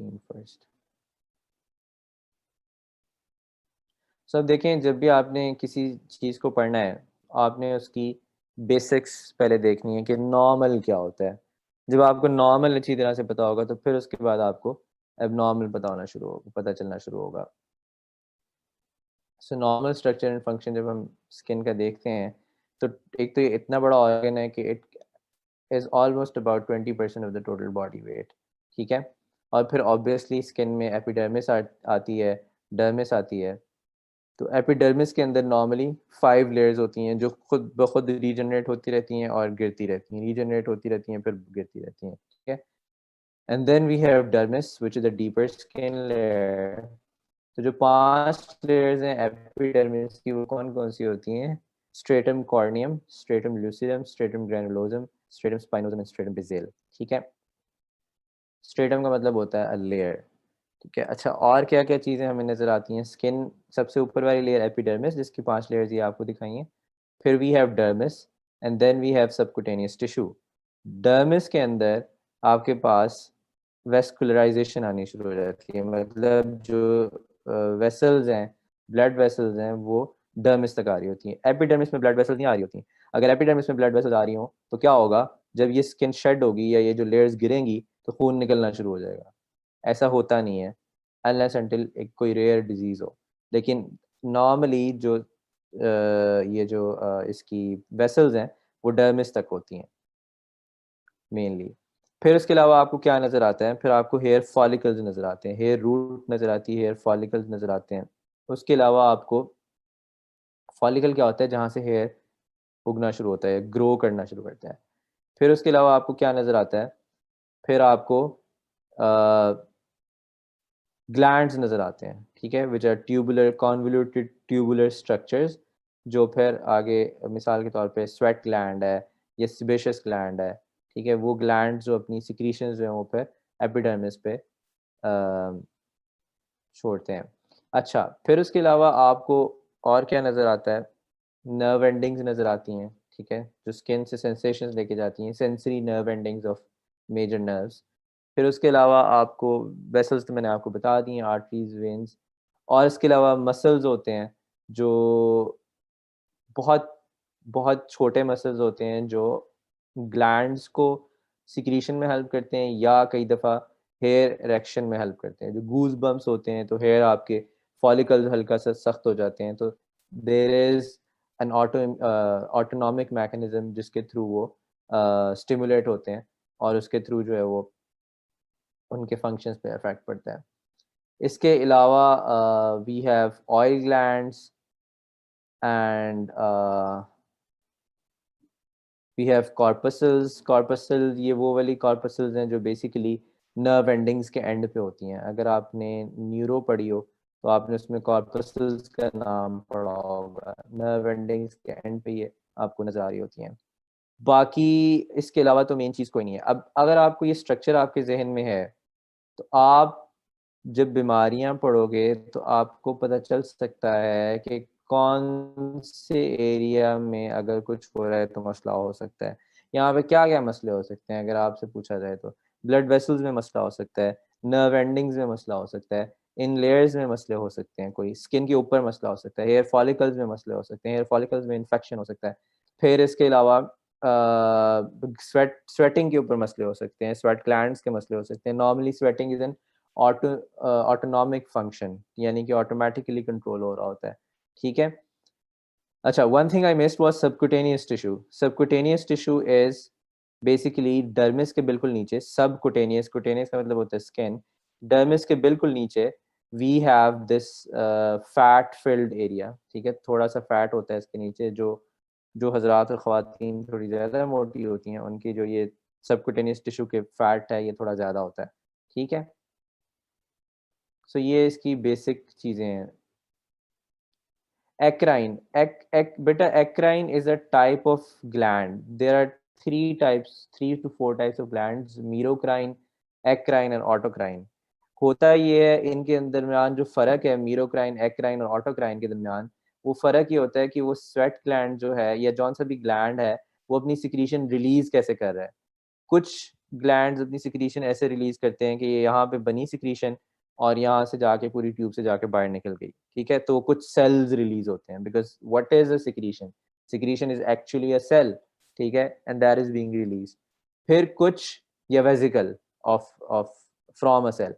Screen first so देखें जब भी आपने किसी चीज़ को पढ़ना है आपने उसकी बेसिक्स पहले देखनी है कि नॉर्मल क्या होता है जब आपको नॉर्मल अच्छी तरह से पता होगा तो फिर उसके बाद आपको अब नॉर्मल पता होना शुरू होगा पता चलना शुरू होगा so normal structure and function जब हम स्किन का देखते हैं तो एक तो ये इतना बड़ा ऑर्गन है कि it is almost about twenty percent of the total body weight ठीक है और फिर ऑब्वियसली स्किन में एपिडर्मिस आती है डर्मिस आती है तो एपिडर्मिस के अंदर नॉर्मली फाइव लेयर्स होती हैं जो खुद ब खुद रीजनरेट होती रहती हैं और गिरती रहती हैं रीजनरेट होती रहती हैं फिर गिरती रहती हैं ठीक है and then we have dermis which is the deeper skin layer तो जो पांच लेयर्स हैं एपिडर्मिस की वो कौन कौन सी होती हैं stratum corneum stratum lucidum stratum granulosum stratum spinosum and stratum basale ठीक है स्ट्रेटम का मतलब होता है लेयर ठीक है अच्छा और क्या क्या चीज़ें हमें नज़र आती हैं स्किन सबसे ऊपर वाली लेयर एपिडर्मिस जिसकी पांच लेयर्स ये आपको दिखाई हैं फिर we have dermis and then we have subcutaneous tissue dermis के अंदर आपके पास वेस्कुलराइजेशन आनी शुरू हो जाती है मतलब जो वेसल्स हैं ब्लड वेसल्स हैं वो डर्मिस तक आ रही होती हैं एपिडर्मिस में ब्लड वेसल्स नहीं आ रही होती हैं अगर एपिडर्मिस में ब्लड वेसल्स आ रही हों तो क्या होगा जब ये स्किन शेड होगी या ये जो लेयर्स गिरेंगी तो खून निकलना शुरू हो जाएगा ऐसा होता नहीं है अनलेस अनटिल एक कोई रेयर डिजीज़ हो लेकिन नॉर्मली जो आ, ये जो आ, इसकी वेसल्स हैं वो डर्मिस तक होती हैं मेनली फिर उसके अलावा आपको क्या नज़र आता है फिर आपको हेयर फॉलिकल्स नज़र आते हैं हेयर रूट नज़र आती है हेयर फॉलिकल्स नज़र आते हैं उसके अलावा आपको फॉलिकल क्या होता है जहाँ से हेयर उगना शुरू होता है ग्रो करना शुरू करता है फिर उसके अलावा आपको क्या नज़र आता है फिर आपको ग्लैंड्स नज़र आते हैं ठीक है which are tubular convoluted tubular structures जो फिर आगे मिसाल के तौर पे स्वेट ग्लैंड है या सिबेशस ग्लैंड है ठीक है वो ग्लैंड जो अपनी सिक्रीशन जो है वो फिर एपिडर्मिस पे छोड़ते हैं अच्छा फिर उसके अलावा आपको और क्या नज़र आता है नर्व एंडिंग्स नज़र आती हैं ठीक है जो स्किन से सेंसेशंस लेके जाती हैं sensory nerve endings of major nerves फिर उसके अलावा आपको वेसल्स तो मैंने आपको बता दी हैं आर्टरीज वेंस और इसके अलावा मसल्स होते हैं जो बहुत बहुत छोटे मसल्स होते हैं जो ग्लैंड्स को सिक्रीशन में हेल्प करते हैं या कई दफ़ा हेयर रेक्शन में हेल्प करते हैं जो गूज बम्स होते हैं तो हेयर आपके फॉलिकल हल्का सा सख्त हो जाते हैं तो there is an auto autonomic mechanism जिसके थ्रू वो स्टिमुलेट uh, होते हैं और उसके थ्रू जो है वो उनके फंक्शंस पे इफेक्ट पड़ता है इसके अलावा we have oil glands and we have corpuscles corpuscle ये वो वाली कॉर्पसल्स हैं जो बेसिकली नर्व एंडिंग्स के एंड पे होती हैं अगर आपने न्यूरो पढ़ी हो तो आपने उसमें कॉर्पसल्स का नाम पढ़ा होगा नर्व एंडिंग्स के एंड पे ये आपको नजर आ रही होती हैं बाकी इसके अलावा तो मेन चीज़ कोई नहीं है अब अगर आपको ये स्ट्रक्चर आपके जहन में है तो आप जब बीमारियां पढ़ोगे तो आपको पता चल सकता है कि कौन से एरिया में अगर कुछ हो रहा है तो मसला हो सकता है यहाँ पे क्या क्या मसले हो सकते हैं अगर आपसे पूछा जाए तो ब्लड वेसल्स में मसला हो सकता है नर्व एंडिंग्स में मसला हो सकता है इन लेयर्स में मसले हो सकते हैं कोई स्किन के ऊपर मसला हो सकता है हेयर फॉलिकल्स में मसले हो सकते हैं हेयर फॉलिकल्स में इन्फेक्शन हो सकता है फिर इसके अलावा स्वेट स्वेटिंग के ऊपर मसले हो सकते हैं स्वेट ग्लैंड्स के मसले हो सकते हैं normally sweating is an auto autonomic function यानी कि ऑटोमेटिकली कंट्रोल हो रहा होता है ठीक है अच्छा one thing I missed was subcutaneous tissue subcutaneous tissue is basically dermis के बिल्कुल नीचे सब कुटेनियस कुटेनियस का मतलब होता है स्किन डर्मिस के बिल्कुल नीचे we have this fat filled area ठीक है थोड़ा सा फैट होता है इसके नीचे जो जो हजरात और खातन थोड़ी ज़्यादा मोटी होती हैं उनकी जो ये सबकुटेनियस टिशू के फैट है ये थोड़ा ज़्यादा होता है ठीक है सो so, ये इसकी बेसिक चीज़ें हैं एक्राइन एक, एक, बेटा eccrine is a type of gland there are three types three two four types of gland merocrine eccrine and autocrine होता ये है इनके दरमियान जो फ़र्क है मीरोक्राइन एक्राइन और ऑटोक्राइन के दरमियान वो फर्क ये होता है कि वो स्वेट ग्लैंड जो है या जौन सा भी ग्लैंड है वो अपनी सिक्रीशन रिलीज कैसे कर रहा है कुछ ग्लैंड अपनी सिक्रीशन ऐसे रिलीज करते हैं कि ये यहाँ पे बनी सिक्रीशन और यहाँ से जाके पूरी ट्यूब से जाके बाहर निकल गई ठीक है तो कुछ सेल्स रिलीज होते हैं because what is accretion secretion is actually a cell ठीक है and that is being release फिर कुछ या vesicle of of from a cell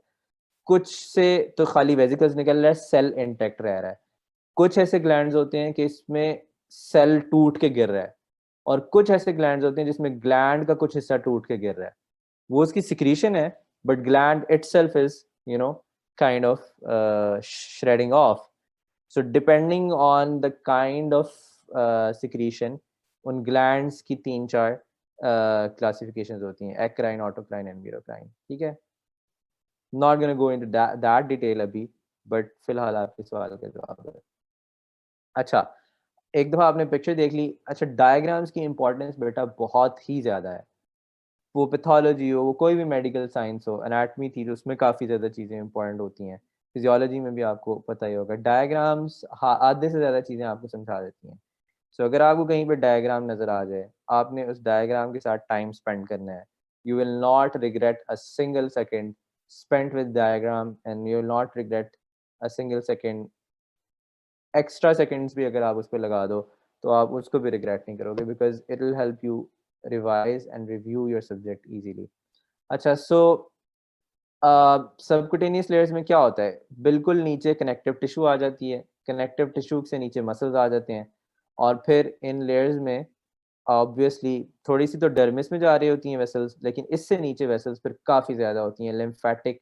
कुछ से तो खाली वेजिकल्स निकल रहा है सेल इंटेक्ट रह रहा है कुछ ऐसे ग्लैंड होते हैं कि इसमें सेल टूट के गिर रहा है और कुछ ऐसे ग्लैंड होते हैं जिसमें ग्लैंड का कुछ हिस्सा टूट के गिर रहा है वो उसकी सिक्रीशन है but gland itself is you know kind of shredding of so depending on the kind of secretion उन ग्लैंड की तीन चार क्लासिफिकेशन uh, होती हैं एक्राइन ऑटोक्राइन एनवीरोक्राइन ठीक है not gonna go into that detail अभी बट फिलहाल आपके सवाल का जवाब है अच्छा एक दफा आपने पिक्चर देख ली अच्छा डायग्राम्स की इंपॉर्टेंस बेटा बहुत ही ज़्यादा है वो पैथोलॉजी हो वो कोई भी मेडिकल साइंस हो अनाटमी थी तो उसमें काफ़ी ज़्यादा चीज़ें इंपॉर्टेंट होती हैं फिजियोलॉजी में भी आपको पता ही होगा डायग्राम्स आधे से ज़्यादा चीज़ें आपको समझा देती हैं सो so, अगर आपको कहीं पर डायग्राम नज़र आ जाए आपने उस डायग्राम के साथ टाइम स्पेंड करना है you will not regret a single second spend with diagram and you will not regret a single second extra seconds भी अगर आप उस पर लगा दो तो आप उसको भी रिग्रेट नहीं करोगे because it will help you revise and review your subject easily अच्छा सो सबकुटेनियस लेयर्स में क्या होता है बिल्कुल नीचे कनेक्टिव टिश्यू आ जाती है कनेक्टिव टिश्यू से नीचे मसल्स आ जाते हैं और फिर इन लेयर्स में ऑब्वियसली थोड़ी सी तो डर्मिस में जा रही होती हैं वेसल्स लेकिन इससे नीचे वेसल्स फिर काफ़ी ज़्यादा होती हैं लिम्फेटिक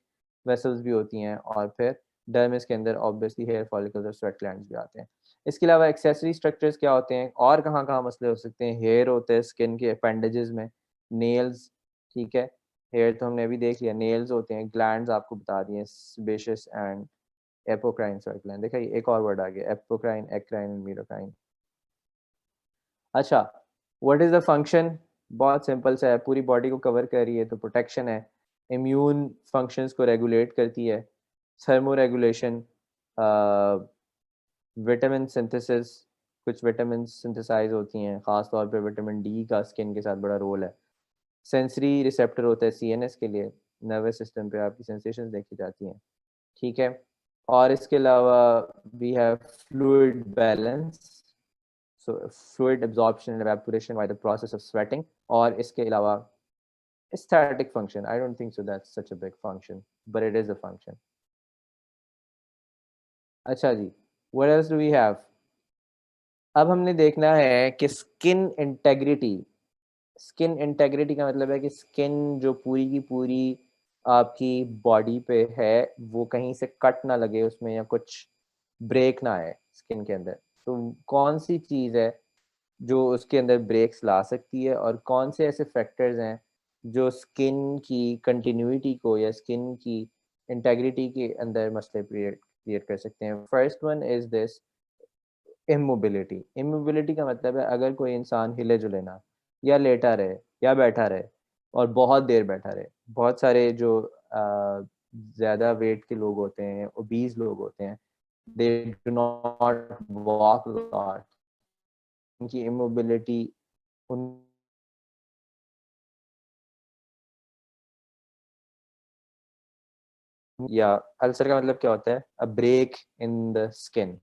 वेसल्स भी होती हैं और फिर डर्मिस के अंदर ऑब्वियसली हेयर फॉलिकल्स और स्वेट ग्लैंड भी आते हैं इसके अलावा एक्सेसरी स्ट्रक्चर्स क्या होते हैं और कहाँ कहाँ मसले हो सकते हैं हेयर होते हैं स्किन के अपेंडेजेस में नेल्स ठीक है हेयर तो हमने अभी देख लिया नेल्स होते हैं ग्लैंड आपको बता दिए sebaceous and apocrine sweat gland देखा एक और वर्ड आ गया एपोक्राइन एक्राइन एंड मीरोक्राइन अच्छा वट इज द फंक्शन बहुत सिंपल सा है पूरी बॉडी को कवर कर रही है तो प्रोटेक्शन है इम्यून फंक्शंस को रेगुलेट करती है thermoregulation, uh, विटामिन सिंथेसिस कुछ विटामिन सिंथेसाइज होती हैं ख़ास तौर पे विटामिन डी का स्किन के साथ बड़ा रोल है सेंसरी रिसेप्टर होता है सीएनएस के लिए नर्वस सिस्टम पर आपकी सेंसेशन देखी जाती हैं ठीक है और इसके अलावा we have fluid balance so fluid absorption and evaporation by the process of sweating और इसके अलावा static function i don't think so that's such a big function but it is a function अच्छा जी what else do we have अब हमने देखना है कि स्किन इंटेग्रिटी स्किन इंटेग्रिटी का मतलब है कि स्किन जो पूरी की पूरी आपकी बॉडी पे है वो कहीं से कट ना लगे उसमें या कुछ ब्रेक ना आए स्किन के अंदर तो कौन सी चीज़ है जो उसके अंदर ब्रेक्स ला सकती है और कौन से ऐसे फैक्टर्स हैं जो स्किन की कंटिन्यूटी को या स्किन की इंटेग्रिटी के अंदर मसले क्रिएट क्लियर कर सकते हैं first one is this immobility immobility का मतलब है अगर कोई इंसान हिले जुले ना या लेटा रहे या बैठा रहे और बहुत देर बैठा रहे बहुत सारे जो ज़्यादा वेट के लोग होते हैं ओबीज लोग होते हैं दे डू नॉट वॉक उनकी इमोबिलिटी उन या अल्सर का मतलब क्या होता है a break in the skin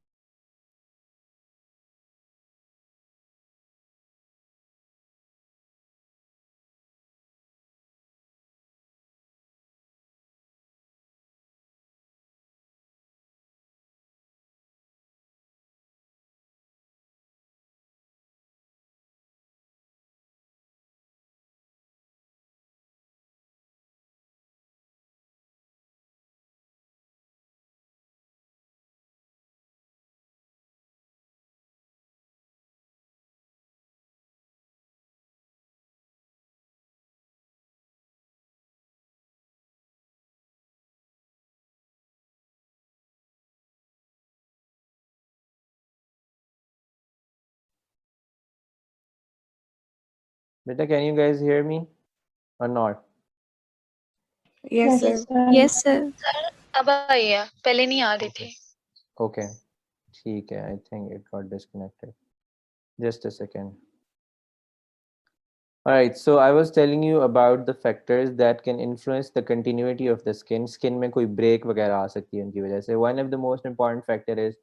Beta, can you guys hear me or not? Yes, yes sir. Yes, sir. अब आई है पहले नहीं आ रही just a second all right so i was telling you about the factors that can influence the continuity of the skin skin mein koi break वगैरह आ सकती है उनकी वजह से one of the most important factor is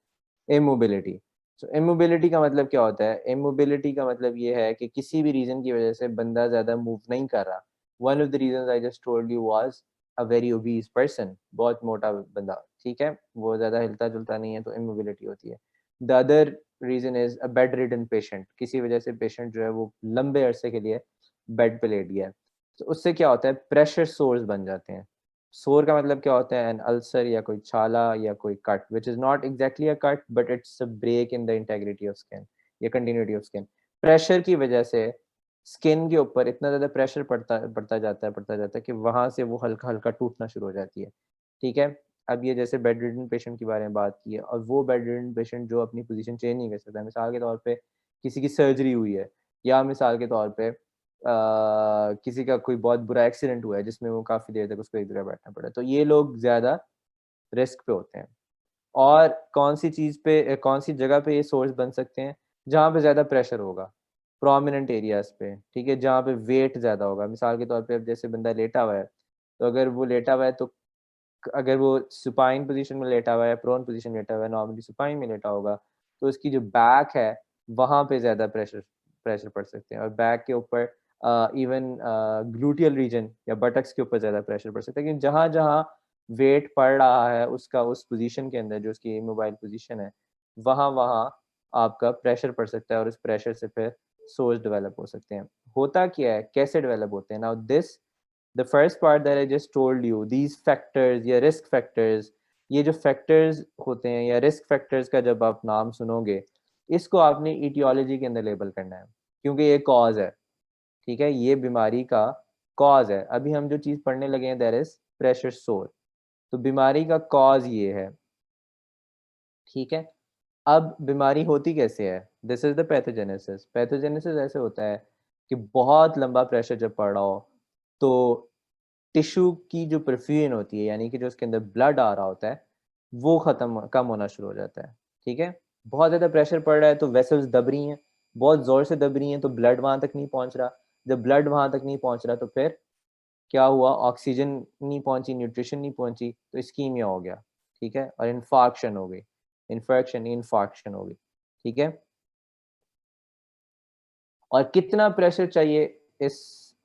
immobility so immobility का मतलब क्या होता है इमोबिलिटी का मतलब ये है कि किसी भी रीजन की वजह से बंदा ज्यादा मूव नहीं कर रहा one of the reason I just told you was a very obese person बहुत मोटा बंदा ठीक है वो ज्यादा हिलता जुलता नहीं है तो इमोबिलिटी होती है the other reason is a bedridden patient किसी वजह से पेशेंट जो है वो लंबे अरसे के लिए बेड पे लेट गया तो उससे क्या होता है प्रेशर सोर्स बन जाते हैं सोर का मतलब क्या होता है एन अल्सर या कोई छाला या कोई cut which is not exactly a cut but it's a break in the integrity of skin या कंटिन्यूटी ऑफ स्किन प्रेशर की वजह से स्किन के ऊपर इतना ज़्यादा प्रेशर पड़ता पड़ता जाता है पड़ता जाता है कि वहाँ से वो हल्का हल्का टूटना शुरू हो जाती है ठीक है अब ये जैसे बेड रिडन पेशेंट के बारे में बात की है और वो बेड रिडन पेशेंट जो अपनी पोजीशन चेंज नहीं कर सकता मिसाल के तौर पे किसी की सर्जरी हुई है या मिसाल के तौर पे किसी का कोई बहुत बुरा एक्सीडेंट हुआ है जिसमें वो काफी देर तक उसको एक जगह बैठना पड़ा तो ये लोग ज्यादा रिस्क पे होते हैं और कौन सी चीज पे कौन सी जगह पे ये सोर्स बन सकते हैं जहाँ पे ज्यादा प्रेशर होगा प्रोमिनेंट एरियाज पे ठीक है जहाँ पे वेट ज्यादा होगा मिसाल के तौर पे अब जैसे बंदा लेटा हुआ है तो अगर वो लेटा हुआ है तो अगर वो सुपाइन पोजीशन में लेटा हुआ है प्रोन पोजीशन में लेटा हुआ है नॉर्मली सुपाइन में लेटा होगा तो उसकी जो बैक है वहाँ पे ज्यादा प्रेशर प्रेशर पड़ सकते हैं और बैक के ऊपर इवन ग्लूटियल रीजन या बटक्स के ऊपर ज़्यादा प्रेशर पड़ सकता है क्योंकि जहाँ जहां वेट पड़ रहा है उसका उस पोजीशन के अंदर जो उसकी मोबाइल पोजीशन है वहाँ वहाँ आपका प्रेशर पड़ सकता है और इस प्रेशर से फिर सोर्स डेवलप हो सकते हैं होता क्या है कैसे डेवलप होते हैं now this the first part that I just told you these factors या रिस्क फैक्टर्स ये जो फैक्टर्स होते हैं या रिस्क फैक्टर्स का जब आप नाम सुनोगे इसको आपने इटियोलॉजी के अंदर लेबल करना है क्योंकि ये कॉज है ठीक है ये बीमारी का कॉज है अभी हम जो चीज पढ़ने लगे हैं देर इज प्रेशर सोर तो बीमारी का कॉज ये है ठीक है अब बीमारी होती कैसे है this is the pathogenesis pathogenesis ऐसे होता है कि बहुत लंबा प्रेशर जब पड़ रहा हो तो टिश्यू की जो परफ्यूजन होती है यानी कि जो उसके अंदर ब्लड आ रहा होता है वो खत्म कम होना शुरू हो जाता है ठीक है बहुत ज़्यादा प्रेशर पड़ रहा है तो वेसल्स दब रही हैं बहुत ज़ोर से दब रही हैं तो ब्लड वहां तक नहीं पहुंच रहा जब ब्लड वहां तक नहीं पहुंच रहा तो फिर क्या हुआ ऑक्सीजन नहीं पहुंची न्यूट्रिशन नहीं पहुंची तो स्कीमिया हो गया ठीक है और इन्फार्क्शन हो गई इन्फेक्शन इन्फॉक्शन हो गई ठीक है और कितना प्रेशर चाहिए इस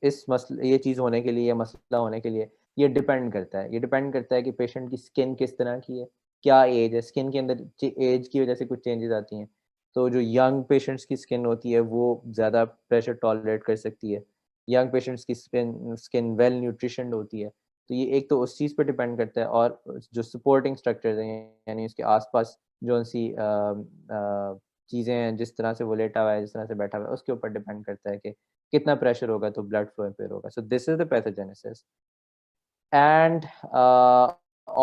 इस मसले ये चीज़ होने के लिए ये मसला होने के लिए ये डिपेंड करता है ये डिपेंड करता है कि पेशेंट की स्किन किस तरह की है क्या एज है स्किन के अंदर एज की वजह से कुछ चेंजेस आती हैं तो जो यंग पेशेंट्स की स्किन होती है वो ज़्यादा प्रेशर टॉलरेट कर सकती है यंग पेशेंट्स की स्किन स्किन वेल न्यूट्रिशन होती है तो ये एक तो उस चीज़ पर डिपेंड करता है और जो सपोर्टिंग स्ट्रक्चर हैं यानी उसके आसपास जो सी चीज़ें हैं जिस तरह से वो लेटा हुआ है जिस तरह से बैठा हुआ है उसके ऊपर डिपेंड करता है कि कितना प्रेशर होगा तो ब्लड फ्लो इम्पेयर होगा so this is the pathogenesis and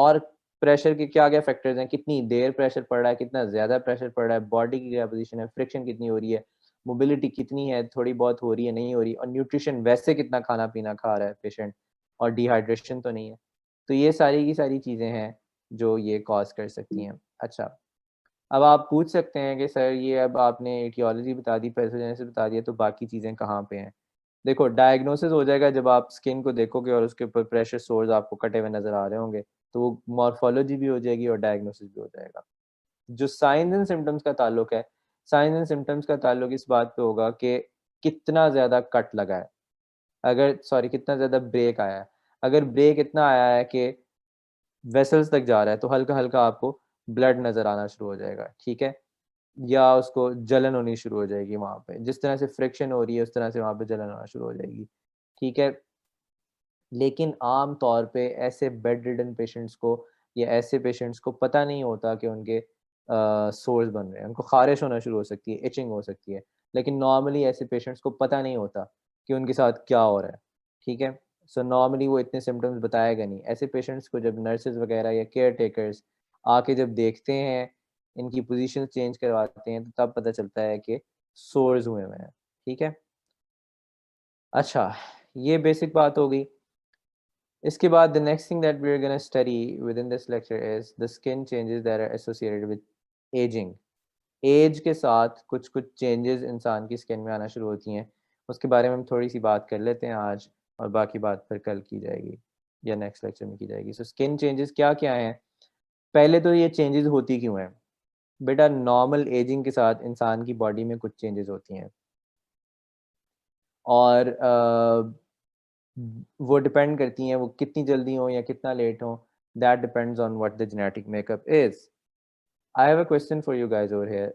और प्रेशर के क्या क्या फैक्टर्स हैं कितनी देर प्रेशर पड़ रहा है कितना ज्यादा प्रेशर पड़ रहा है बॉडी की क्या पोजीशन है फ्रिक्शन कितनी हो रही है मोबिलिटी कितनी है थोड़ी बहुत हो रही है नहीं हो रही और न्यूट्रिशन वैसे कितना खाना पीना खा रहा है पेशेंट और डिहाइड्रेशन तो नहीं है तो ये सारी की सारी चीज़ें हैं जो ये कॉज कर सकती हैं अच्छा अब आप पूछ सकते हैं कि सर ये अब आपने एटियोलॉजी बता दी पैथोजेनेसिस बता दिया तो बाकी चीज़ें कहाँ पे हैं देखो डायग्नोसिस हो जाएगा जब आप स्किन को देखोगे और उसके ऊपर प्रेशर सोर्स आपको कटे हुए नजर आ रहे होंगे तो वो मॉर्फोलॉजी भी हो जाएगी और डायग्नोसिस भी हो जाएगा जो साइंस एंड सिम्टम्स का ताल्लुक है साइंस एंड सिम्टम्स का ताल्लुक इस बात पे होगा कि कितना ज़्यादा कट लगा है अगर सॉरी कितना ज़्यादा ब्रेक आया है अगर ब्रेक इतना आया है कि वेसल्स तक जा रहा है तो हल्का हल्का आपको ब्लड नज़र आना शुरू हो जाएगा ठीक है या उसको जलन होनी शुरू हो जाएगी वहाँ पे जिस तरह से फ्रिक्शन हो रही है उस तरह से वहाँ पे जलन होना शुरू हो जाएगी ठीक है लेकिन आम तौर पे ऐसे बेड रिडन पेशेंट्स को या ऐसे पेशेंट्स को पता नहीं होता कि उनके सोर्स बन रहे हैं उनको खारिश होना शुरू हो सकती है इचिंग हो सकती है लेकिन नॉर्मली ऐसे पेशेंट्स को पता नहीं होता कि उनके साथ क्या हो रहा है ठीक है सो so, नॉर्मली वो इतने सिम्टम्स बताएगा नहीं ऐसे पेशेंट्स को जब नर्सेज वगैरह या केयर टेकर्स आके जब देखते हैं इनकी पोजीशन चेंज करवाते हैं तो तब पता चलता है कि सोर्स हुए हुए हैं ठीक है अच्छा ये बेसिक बात हो गई इसके बाद the next thing that we're going to study within this lecture is the skin changes that are associated with aging. Age के साथ कुछ कुछ चेंजेस इंसान की स्किन में आना शुरू होती हैं उसके बारे में हम थोड़ी सी बात कर लेते हैं आज और बाकी बात फिर कल की जाएगी या नेक्स्ट लेक्चर में की जाएगी सो स्किन चेंजेस क्या क्या हैं पहले तो ये चेंजेस होती क्यों हैं बेटा नॉर्मल एजिंग के साथ इंसान की बॉडी में कुछ चेंजेस होती हैं और uh, वो डिपेंड करती हैं वो कितनी जल्दी हो या कितना लेट हो that depends on what the genetic makeup is I have a question for you guys over here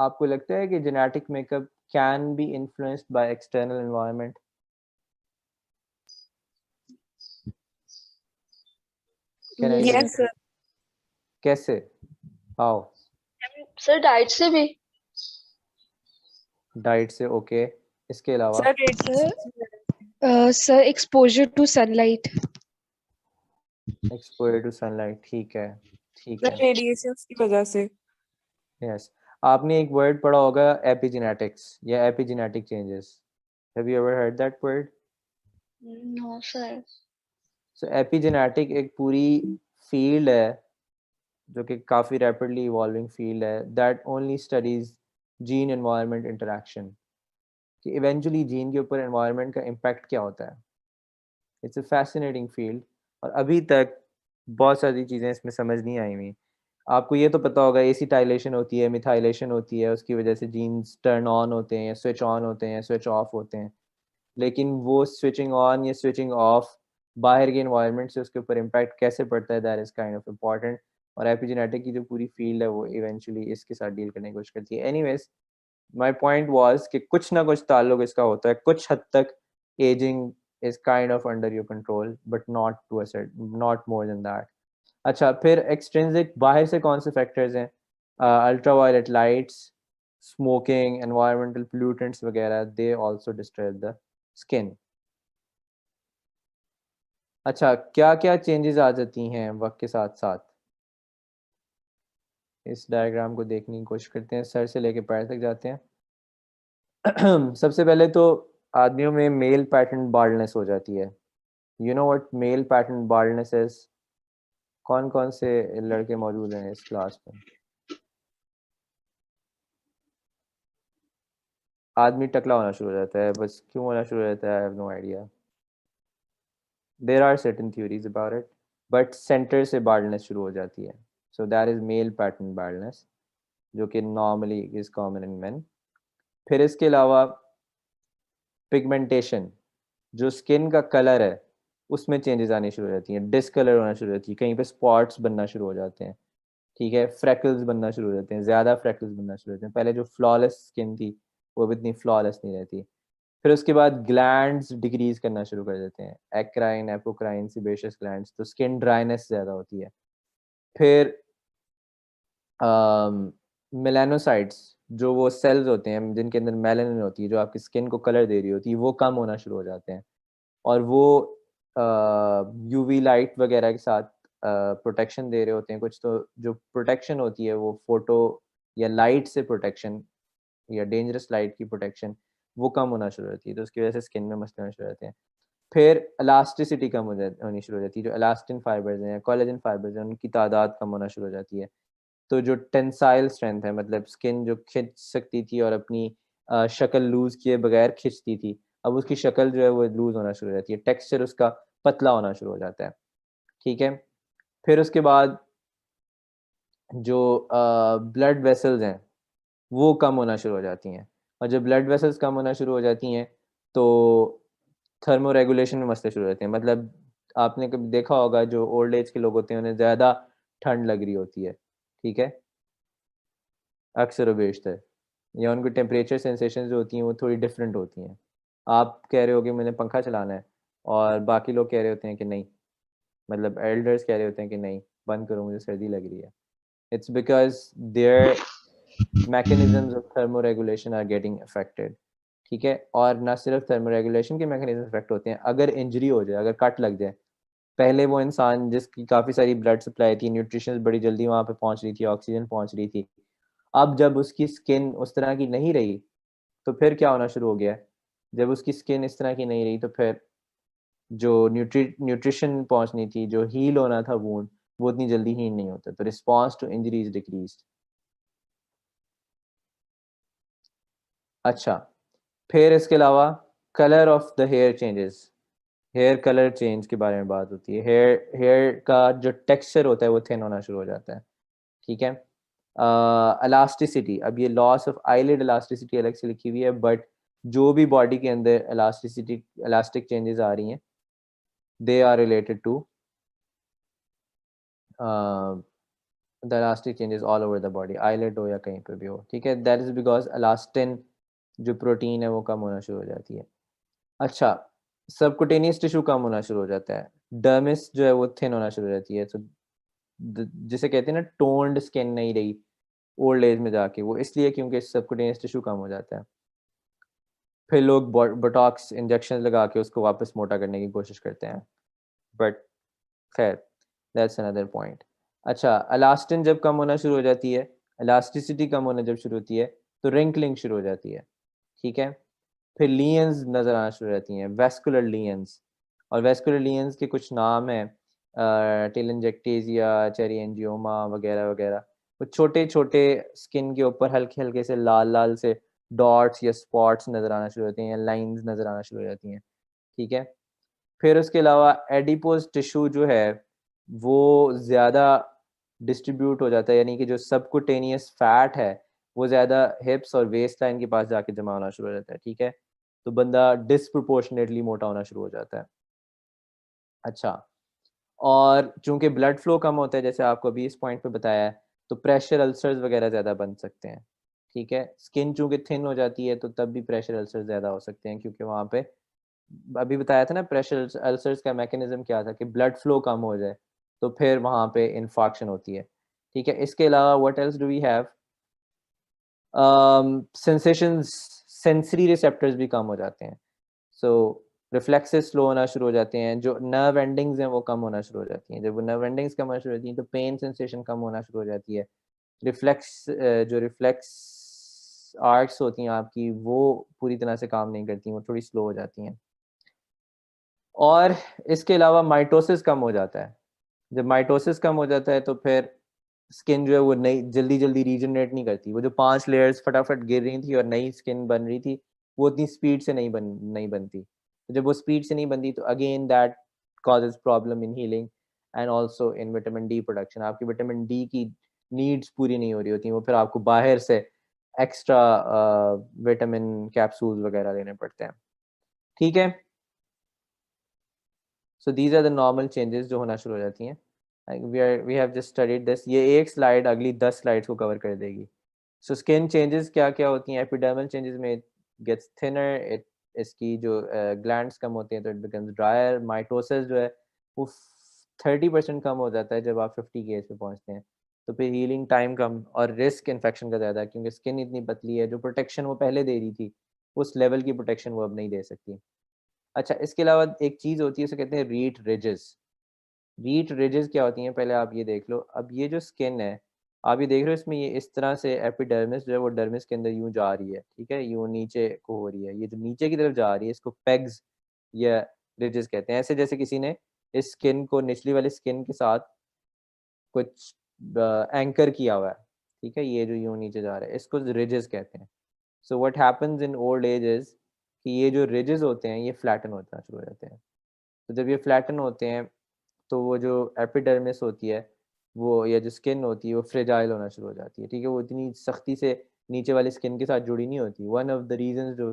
आपको लगता है कि genetic makeup can be influenced by external environment कैसे हाउ सर डाइट से भी डाइट से ओके okay. इसके अलावा सर डाइट से sir exposure to sunlight exposure to sunlight ठीक है ठीक है रेडिएशन की वजह से यस आपने एक वर्ड पढ़ा होगा एपिजेनेटिक्स या epigenetic changes have you ever heard that word no sir so epigenetic एक पूरी फील्ड है जो कि काफी रैपिडली इवॉल्विंग फील्ड है that only studies gene environment interaction कि इवेंचुअली जीन के ऊपर एनवायरनमेंट का इम्पैक्ट क्या होता है इट्स अ फैसिनेटिंग फील्ड और अभी तक बहुत सारी चीज़ें इसमें समझ नहीं आई हुई आपको ये तो पता होगा ए टाइलेशन होती है मिथाइलेशन होती है उसकी वजह से जीन्स टर्न ऑन होते हैं स्विच ऑन होते हैं स्विच ऑफ होते हैं लेकिन वो स्विचिंग ऑन या स्विचिंग ऑफ बाहर के इन्वायरमेंट से उसके ऊपर इम्पैक्ट कैसे पड़ता है that is kind of important और एपिजेनेटिक की जो पूरी फील्ड है वो इवेंचुअली इसके साथ डील करने की कोशिश करती है एनीवेज माई पॉइंट वॉज कि कुछ ना कुछ ताल्लुक इसका होता है कुछ हद तक aging is kind of under your control but not to a not more than that अच्छा फिर एक्सट्रेंसिक बाहर से कौन से फैक्टर्स हैं ultraviolet lights smoking environmental pollutants वगैरह they also disturb the skin अच्छा क्या क्या चेंजेस आ जाती हैं वक्त के साथ साथ इस डायग्राम को देखने की कोशिश करते हैं सर से लेके पैर तक जाते हैं सबसे पहले तो आदमियों में मेल पैटर्न बाल्डनेस हो जाती है you know what male pattern baldness is कौन कौन से लड़के मौजूद हैं इस क्लास में आदमी टकला होना शुरू हो जाता है बस क्यों होना शुरू हो जाता है I have no idea there are certain theories about it but centre से बाल्डनेस शुरू हो जाती है so that is male pattern baldness जो कि normally is common in men फिर इसके अलावा पिगमेंटेशन जो स्किन का कलर है उसमें चेंजेस आने शुरू हो जाती हैं डिसकलर होना शुरू हो जाती है कहीं पे स्पॉट्स बनना शुरू हो जाते हैं ठीक है फ्रैकल्स बनना शुरू हो जाते हैं ज़्यादा फ्रैकल्स बनना शुरू हो जाते हैं पहले जो फ्लॉलेस स्किन थी वो भी इतनी फ्लॉलेस नहीं रहती फिर उसके बाद ग्लैंड डिक्रीज करना शुरू कर देते हैं एक्राइन एपोक्राइन सिबेशियस ग्लैंड तो स्किन ड्राइनेस ज़्यादा होती है फिर मेलानोसाइट्स जो वो सेल्स होते हैं जिनके अंदर मेलानिन होती है जो आपकी स्किन को कलर दे रही होती है वो कम होना शुरू हो जाते हैं और वो यूवी लाइट वगैरह के साथ प्रोटेक्शन दे रहे होते हैं कुछ तो जो प्रोटेक्शन होती है वो फोटो या लाइट से प्रोटेक्शन या डेंजरस लाइट की प्रोटेक्शन वो कम होना शुरू होती है तो उसकी वजह से स्किन में मसले होना शुरू जाते हैं फिर अलास्टिसिटी कम हो जाती होनी शुरू हो जाती है जो अलास्टिन फाइबर्स हैं कॉलेजन फाइबर्स हैं उनकी तादाद कम होना शुरू हो जाती है तो जो टेंसाइल स्ट्रेंथ है मतलब स्किन जो खिंच सकती थी और अपनी शक्ल लूज किए बगैर खिंचती थी अब उसकी शक्ल जो है वो लूज होना शुरू हो जाती है टेक्सचर उसका पतला होना शुरू हो जाता है ठीक है फिर उसके बाद जो ब्लड वेसल्स हैं वो कम होना शुरू हो जाती हैं और जब ब्लड वेसल्स कम होना शुरू हो जाती हैं तो थर्मो रेगुलेशन में मसले शुरू हो जाते हैं मतलब आपने कभी देखा होगा जो ओल्ड एज के लोग होते हैं उन्हें ज़्यादा ठंड लग रही होती है ठीक है अक्सर व बेशतर या उनकी टेम्परेचर सेंसेशन जो होती हैं वो थोड़ी डिफरेंट होती हैं आप कह रहे हो कि मैंने पंखा चलाना है और बाकी लोग कह रहे होते हैं कि नहीं मतलब एल्डर्स कह रहे होते हैं कि नहीं बंद करो मुझे सर्दी लग रही है it's because their mechanism of thermoregulation are getting affected ठीक है और ना सिर्फ थर्मो रेगुलेशन के मैकेनिज्म अफेक्ट होते हैं अगर इंजरी हो जाए अगर कट लग जाए पहले वो इंसान जिसकी काफ़ी सारी ब्लड सप्लाई थी न्यूट्रिशन बड़ी जल्दी वहां पे पहुंच रही थी ऑक्सीजन पहुंच रही थी अब जब उसकी स्किन उस तरह की नहीं रही तो फिर क्या होना शुरू हो गया जब उसकी स्किन इस तरह की नहीं रही तो फिर जो न्यूट्री न्यूट्रिशन पहुंचनी थी जो हील होना था वो वो उतनी जल्दी हील नहीं होता तो रिस्पॉन्स टू इंजरीज डिक्रीज अच्छा फिर इसके अलावा colour of the hair changes hair colour change के बारे में बात होती है हेयर हेयर का जो टेक्सचर होता है वो थिन होना शुरू हो जाता है ठीक है अलास्टिसिटी uh, अब ये लॉस ऑफ आईलिड इलास्टिसिटी अलग से लिखी हुई है बट जो भी बॉडी के अंदर इलास्टिसिटी इलास्टिक चेंजेस आ रही हैं they are related to the elastic changes all over the body eyelid हो या कहीं पे भी हो ठीक है दैट इज बिकॉज अलास्टिन जो प्रोटीन है वो कम होना शुरू हो जाती है अच्छा सबकुटेनियस टिश्यू कम होना शुरू हो जाता है डर्मिस जो है वो थिन होना शुरू हो जाती है तो जिसे कहते हैं ना टोन्ड स्किन नहीं रही ओल्ड एज में जाके वो इसलिए क्योंकि सबकुटेनियस टिश्यू कम हो जाता है फिर लोग बोटॉक्स इंजेक्शन लगा के उसको वापस मोटा करने की कोशिश करते हैं बट खैर दैट्स अनदर पॉइंट अच्छा अलास्टिन जब कम होना शुरू हो जाती है अलास्टिसिटी कम होना जब शुरू होती है तो रिंकलिंग शुरू हो जाती है ठीक है फिर लियंस नज़र आना शुरू रहती हैं वेस्कुलर लियंस और वेस्कुलर लियंस के कुछ नाम हैं टेलेंजेक्टेजिया चेरी एनजियोमा वगैरह वगैरह वो छोटे छोटे स्किन के ऊपर हल्के हल्के से लाल लाल से डॉट्स या स्पॉट्स नज़र आना शुरू होती हैं लाइंस नज़र आना शुरू हो जाती हैं ठीक है फिर उसके अलावा एडिपोज टिश्यू जो है वो ज़्यादा डिस्ट्रीब्यूट हो जाता है यानी कि जो सबकुटेनियस फैट है वो ज़्यादा हिप्स और वेस्ट लाइन के पास जाके जमा होना शुरू हो जाता है ठीक है तो बंदा डिसप्रपोर्शनेटली मोटा होना शुरू हो जाता है अच्छा और चूंकि ब्लड फ्लो कम होता है जैसे आपको अभी इस पॉइंट पे बताया है तो प्रेशर अल्सर्स वगैरह ज़्यादा बन सकते हैं ठीक है स्किन चूंकि थिन हो जाती है तो तब भी प्रेशर अल्सर ज़्यादा हो सकते हैं क्योंकि वहाँ पे अभी बताया था ना प्रेशर अल्सर्स का मैकेनिज्म क्या था कि ब्लड फ्लो कम हो जाए तो फिर वहाँ पे इन्फॉक्शन होती है ठीक है इसके अलावा what else do we have sensation sensory receptors भी कम हो जाते हैं सो रिफ्लेक्सेस स्लो होना शुरू हो जाते हैं जो नर्व एंडिंग्स हैं वो कम होना शुरू हो जाती हैं जब वो नर्व एंडिंग्स कम होना शुरू होती हैं तो पेन सेंसेशन कम होना शुरू हो जाती है रिफ्लेक्स जो रिफ्लेक्स आर्ट्स होती हैं आपकी वो पूरी तरह से काम नहीं करती वो थोड़ी स्लो हो जाती हैं और इसके अलावा माइटोसिस कम हो जाता है जब माइटोसिस कम हो जाता है तो फिर स्किन जो है वो नई जल्दी जल्दी रीजनरेट नहीं करती वो जो पांच लेयर्स फटाफट गिर रही थी और नई स्किन बन रही थी वो उतनी स्पीड से नहीं बन नहीं बनती तो जब वो स्पीड से नहीं बनती तो again that causes problem in healing and also in vitamin D production आपकी विटामिन डी की नीड्स पूरी नहीं हो रही होती वो फिर आपको बाहर से एक्स्ट्रा विटामिन कैप्सूल वगैरह लेने पड़ते हैं ठीक है so these are the normal changes जो होना शुरू हो जाती हैं we have just studied this ये एक स्लाइड अगली दस स्लाइड्स को कवर कर देगी सो स्किन चेंजेस क्या क्या होती हैं एपिडर्मल चेंजेस में गेट्स थिनर इट इसकी जो ग्लैंड्स uh, कम होती हैं तो इट बिकम्स ड्रायर माइटोसिस जो है वो थर्टी परसेंट कम हो जाता है जब आप फिफ्टी के एज पर पहुँचते हैं तो फिर हीलिंग टाइम कम और रिस्क इन्फेक्शन का ज़्यादा क्योंकि स्किन इतनी पतली है जो प्रोटेक्शन वो पहले दे रही थी उस लेवल की प्रोटेक्शन वो अब नहीं दे सकती अच्छा इसके अलावा एक चीज़ होती है उसे कहते हैं रीट रिजेस वीट रिजेस क्या होती हैं पहले आप ये देख लो अब ये जो स्किन है आप ये देख रहे हो इसमें ये इस तरह से एपिडर्मिस जो है वो डर्मिस के अंदर यूं जा रही है ठीक है यूं नीचे को हो रही है ये जो नीचे की तरफ जा रही है इसको पेग्स या रिजेस कहते हैं ऐसे जैसे किसी ने इस स्किन को निचली वाली स्किन के साथ कुछ एंकर किया हुआ है ठीक है ये जो यूं नीचे जा रहा है इसको रिजेस कहते हैं so what happens in old age is कि ये जो रिजेस होते हैं ये फ्लैटन होता शुरू हो जाते हैं तो जब ये फ्लैटन होते हैं तो वो जो एपिडर्मिस होती है वो या जो स्किन होती है वो फ्रेजाइल होना शुरू हो जाती है ठीक है वो इतनी सख्ती से नीचे वाली स्किन के साथ जुड़ी नहीं होती वन ऑफ द रीजन जो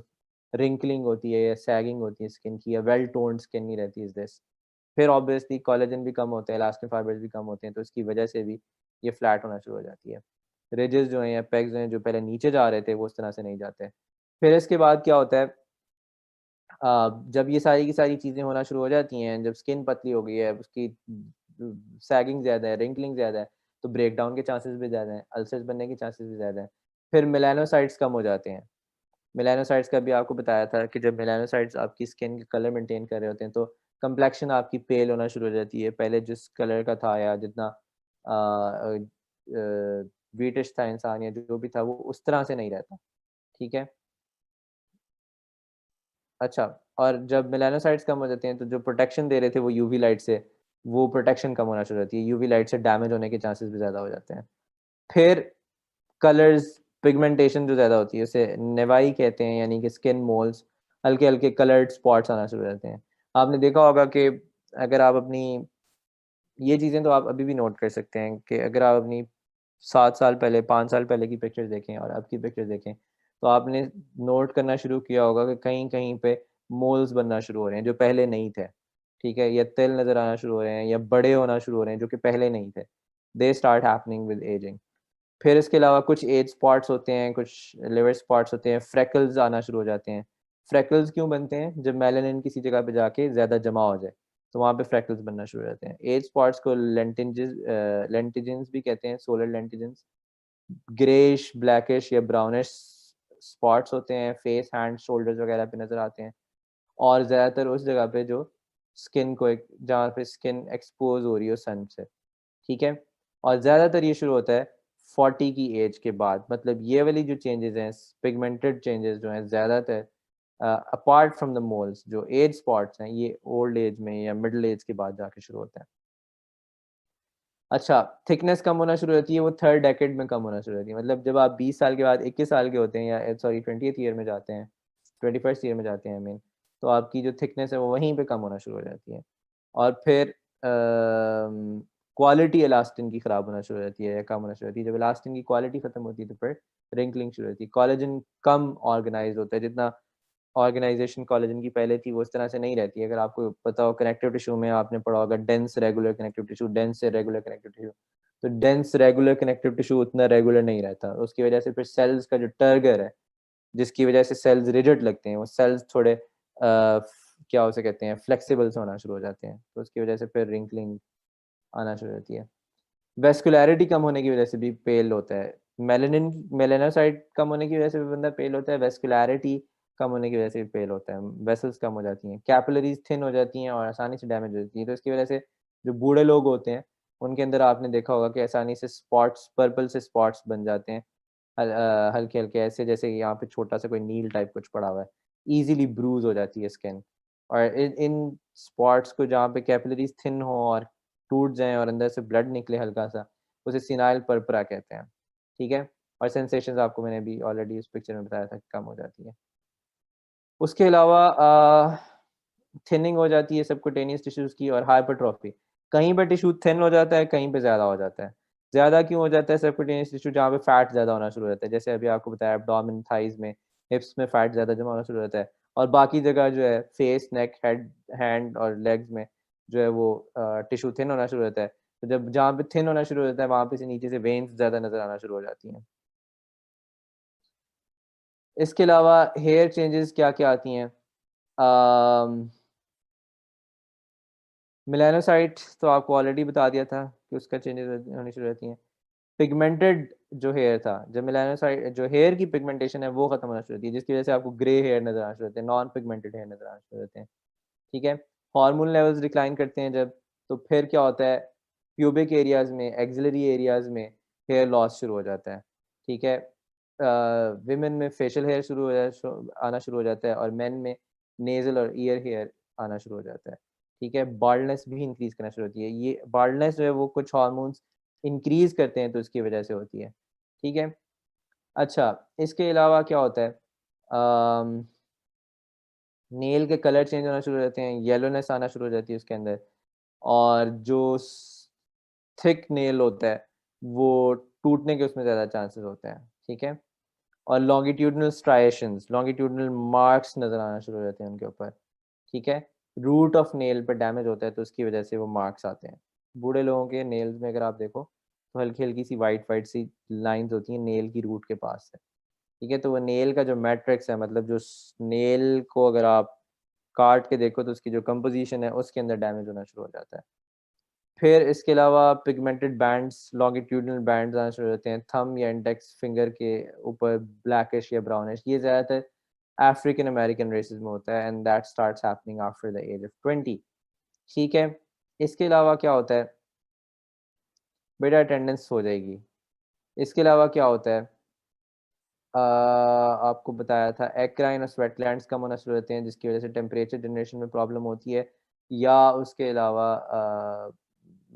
रिंकलिंग होती है या सैगिंग होती है स्किन की या वेल टोन्ड स्किन नहीं रहती इस दिस फिर ऑब्वियसली कॉलेजन भी कम होते हैं लास्टिक फाइबर्स भी कम होते हैं तो इसकी वजह से भी ये फ्लैट होना शुरू हो जाती है रिजेस जो हैं या जो हैं जो पहले नीचे जा रहे थे वो उस तरह से नहीं जाते फिर इसके बाद क्या होता है जब ये सारी की सारी चीज़ें होना शुरू हो जाती हैं जब स्किन पतली हो गई है उसकी सैगिंग ज़्यादा है रिंकलिंग ज़्यादा है तो ब्रेक डाउन के चांसेस भी ज़्यादा हैं अल्सर्स बनने के चांसेस भी ज़्यादा हैं फिर मिलानोसाइड्स कम हो जाते हैं मिलानोसाइड्स का भी आपको बताया था कि जब मिलानोसाइड्स आपकी स्किन कलर मेंटेन कर रहे होते हैं तो कम्प्लेक्शन आपकी पेल होना शुरू हो जाती है पहले जिस कलर का था या जितना वीटिश था इंसान या जो भी था वो उस तरह से नहीं रहता ठीक है अच्छा और जब मेलानोसाइट्स कम हो जाते हैं तो जो प्रोटेक्शन दे रहे थे वो यूवी लाइट से वो प्रोटेक्शन कम होना शुरू होती है यूवी लाइट से डैमेज होने के चांसेस भी ज़्यादा हो जाते हैं फिर कलर्स पिगमेंटेशन जो ज़्यादा होती है उसे नेवाई कहते हैं यानी कि स्किन मोल्स हल्के हल्के कलर्ड स्पॉट्स आना शुरू हो जाते हैं आपने देखा होगा कि अगर आप अपनी ये चीज़ें तो आप अभी भी नोट कर सकते हैं कि अगर आप अपनी सात साल पहले पाँच साल पहले की पिक्चर देखें और अब की पिक्चर देखें तो आपने नोट करना शुरू किया होगा कि कहीं कहीं पे मोल्स बनना शुरू हो रहे हैं जो पहले नहीं थे ठीक है या तिल नजर आना शुरू हो रहे हैं या बड़े होना शुरू हो रहे हैं जो कि पहले नहीं थे they start happening with aging फिर इसके अलावा कुछ एज स्पॉट्स होते हैं कुछ लिवर स्पॉट्स होते हैं फ्रैकल्स आना शुरू हो जाते हैं फ्रैकल्स क्यों बनते हैं जब मेलेनिन किसी जगह पे जाके ज़्यादा जमा हो जाए तो वहाँ पे फ्रैकल्स बनना शुरू हो जाते हैं एज स्पॉट्स को लेंटिजेंस uh, भी कहते हैं सोलर लेंटिजेंस ग्रेश ब्लैकिश या ब्राउनिश स्पॉट्स होते हैं फेस हैंड शोल्डर्स वगैरह पे नजर आते हैं और ज़्यादातर उस जगह पे जो स्किन को एक जहाँ पे स्किन एक्सपोज हो रही हो सन से ठीक है और ज़्यादातर ये शुरू होता है फोर्टी की एज के बाद मतलब ये वाली जो चेंजेस हैं पिगमेंटेड चेंजेस जो हैं ज़्यादातर अपार्ट फ्रॉम द मोल्स जो एज स्पॉट्स हैं ये ओल्ड एज में या मिडल एज के बाद जाके शुरू होते हैं अच्छा थिकनेस कम होना शुरू होती है वो थर्ड डेकेड में कम होना शुरू होती है मतलब जब आप 20 साल के बाद 21 साल के होते हैं या सॉरी ट्वेंटी ईयर में जाते हैं ट्वेंटी फर्स्ट ईयर में जाते हैं आई मीन तो आपकी जो थिकनेस है वो वहीं पे कम होना शुरू हो जाती है और फिर क्वालिटी इलास्टिन की ख़राब होना शुरू हो जाती है या कम होना शुरू होती है जब इलास्टिन की क्वालिटी ख़त्म होती है तो फिर रिंकलिंग शुरू होती है कॉलेजन कम ऑर्गेनाइज होता है जितना ऑर्गेनाइजेशन कॉलेजन की पहले थी वो इस तरह से नहीं रहती अगर आपको पता हो कनेक्टिव टिश्यू में आपने पढ़ा होगा dense regular connective tissue dense regular connective tissue तो डेंस रेगुलर कनेक्टिव टिश्यू उतना रेगुलर नहीं रहता उसकी वजह से फिर सेल्स का जो टर्गर है जिसकी वजह से सेल्स रिजिड लगते हैं वो सेल्स थोड़े आ, क्या उसे कहते हैं फ्लेक्सिबल्स होना शुरू हो जाते हैं तो उसकी वजह से फिर रिंकलिंग आना शुरू हो जाती है वेस्कुलरिटी कम होने की वजह से भी पेल होता है मेलेनिन मेलेनोसाइट कम होने की वजह से भी बंदा पेल होता है वेस्कुलरिटी कम होने की वजह से फेल होता है वेसल्स कम हो जाती हैं कैपलरीज थिन हो जाती हैं और आसानी से डैमेज हो जाती है तो इसकी वजह से जो बूढ़े लोग होते हैं उनके अंदर आपने देखा होगा कि आसानी से स्पॉट्स पर्पल से स्पॉट्स बन जाते हैं हल्के हल्के ऐसे जैसे यहाँ पे छोटा सा कोई नील टाइप कुछ पड़ा हुआ है ईजिली ब्रूज हो जाती है स्किन और इन इन स्पॉट्स को जहाँ पे कैपिलरीज थिन हो और टूट जाए और अंदर से ब्लड निकले हल्का सा उसे सिनाइल परपरा कहते हैं ठीक है और सेंसेशंस आपको मैंने भी ऑलरेडी उस पिक्चर में बताया था कम हो जाती है उसके अलावा थिनिंग हो जाती है टेनियस टिश्यूज की और हाइपरट्रॉफी कहीं पर टिश्यू थिन हो जाता है कहीं पर ज़्यादा हो जाता है ज़्यादा क्यों हो जाता है टेनियस टिश्यू जहाँ पे फैट ज़्यादा होना शुरू हो जाता है जैसे अभी आपको बताया डॉमिन थाइज में हिप्स में फैट ज़्यादा जमा होना शुरू हो जाता है और बाकी जगह जो है फेस नेक हेड हैंड और लेग्स में जो है वो टिश्यू थिन होना शुरू होता है तो जब जहाँ पे थिन होना शुरू हो जाता है वहाँ पे से नीचे से वेन्स ज़्यादा नज़र आना शुरू हो जाती हैं इसके अलावा हेयर चेंजेस क्या क्या आती हैं मिलानोसाइट तो आपको ऑलरेडी बता दिया था कि उसका चेंजेस होने शुरू रहती हैं पिगमेंटेड जो हेयर था जब मिलानोसाइट जो हेयर की पिगमेंटेशन है वो खत्म होना शुरू होती है जिसकी वजह से आपको ग्रे हेयर नजर आना शुरू होते हैं नॉन पिगमेंटेड हेयर नजर आना शुरू होते हैं ठीक है हार्मोन लेवल्स डिक्लाइन करते हैं जब तो फिर क्या होता है प्यूबिक एरियाज में एक्जिलरी एरियाज में हेयर लॉस शुरू हो जाता है ठीक है विमेन में फेशियल हेयर शुरू हो जाए आना शुरू हो जाता है और मैन में नेजल और ईयर हेयर आना शुरू हो जाता है ठीक है बाल्डनेस भी इंक्रीज करना शुरू होती है ये बाल्डनेस जो है वो कुछ हॉर्मोन्स इंक्रीज करते हैं तो उसकी वजह से होती है ठीक है अच्छा इसके अलावा क्या होता है आम, नेल के कलर चेंज होना शुरू हो जाते हैं येलोनेस आना शुरू हो जाती है उसके अंदर और जो थिक नेल होता है वो टूटने के उसमें ज़्यादा चांसेस होते हैं ठीक है और लॉन्गिट्यूडनल स्ट्राइशन लॉन्गिट्यूडनल मार्क्स नजर आना शुरू हो जाते हैं उनके ऊपर ठीक है रूट ऑफ नेल पर डैमेज होता है तो उसकी वजह से वो मार्क्स आते हैं बूढ़े लोगों के नेल्स में अगर आप देखो तो हल्की हल्की सी वाइट वाइट सी लाइंस होती हैं नेल की रूट के पास से ठीक है तो वो नेल का जो मैट्रिक्स है मतलब जो नेल को अगर आप काट के देखो तो उसकी जो कंपोजिशन है उसके अंदर डैमेज होना शुरू हो जाता है फिर इसके अलावा पिगमेंटेड बैंड्स लॉन्गिट्यूडनल बैंड आना शुरू होते हैं थम या इंडेक्स फिंगर के ऊपर ब्लैकिश या ब्राउनिश ये ज़्यादातर अफ्रीकन अमेरिकन रेसिस में होता है and that starts happening after the age of twenty ठीक है इसके अलावा क्या होता है बेटा अटेंडेंस हो जाएगी इसके अलावा क्या होता है uh, आपको बताया था एक्राइन और स्वेटलैंड्स कम होना शुरू होते हैं जिसकी वजह से टेम्परेचर जनरेशन में प्रॉब्लम होती है या उसके अलावा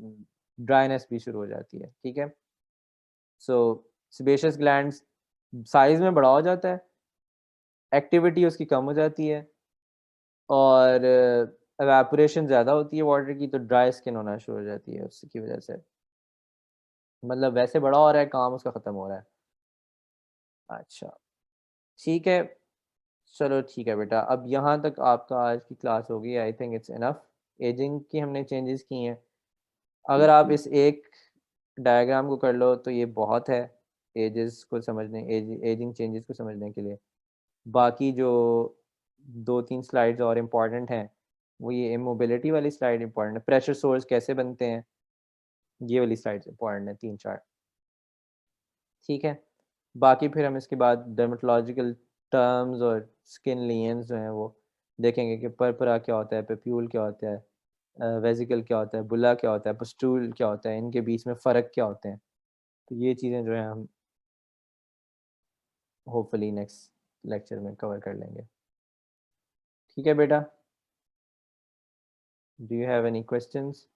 ड्राइनेस भी शुरू हो जाती है ठीक है सो सिबेशियस ग्लैंड साइज में बड़ा हो जाता है एक्टिविटी उसकी कम हो जाती है और एवेपोरेशन uh, ज़्यादा होती है वाटर की तो ड्राई स्किन होना शुरू हो जाती है उसकी वजह से मतलब वैसे बड़ा हो रहा है काम उसका ख़त्म हो रहा है अच्छा ठीक है चलो ठीक है बेटा अब यहाँ तक आपका आज की क्लास हो गई I think it's enough aging की हमने चेंजेस की हैं अगर हम्म। आप इस एक डायग्राम को कर लो तो ये बहुत है एजेस को समझने एज, एजिंग चेंजेस को समझने के लिए बाकी जो दो तीन स्लाइड्स और इम्पॉर्टेंट हैं वो ये मोबिलिटी वाली स्लाइड इम्पॉर्टेंट है प्रेशर सोर्स कैसे बनते हैं ये वाली स्लाइड्स इम्पॉर्टेंट है तीन चार ठीक है बाकी फिर हम इसके बाद डर्मेटोलॉजिकल टर्म्स और स्किन लियंस जो हैं वो देखेंगे कि परपरा क्या होता है पेप्यूल क्या होता है वेजिकल क्या होता है बुला क्या होता है पस्टूल क्या होता है इनके बीच में फ़र्क क्या होते हैं तो ये चीज़ें जो है हम होपफुली नेक्स्ट लेक्चर में कवर कर लेंगे ठीक है बेटा do you have any questions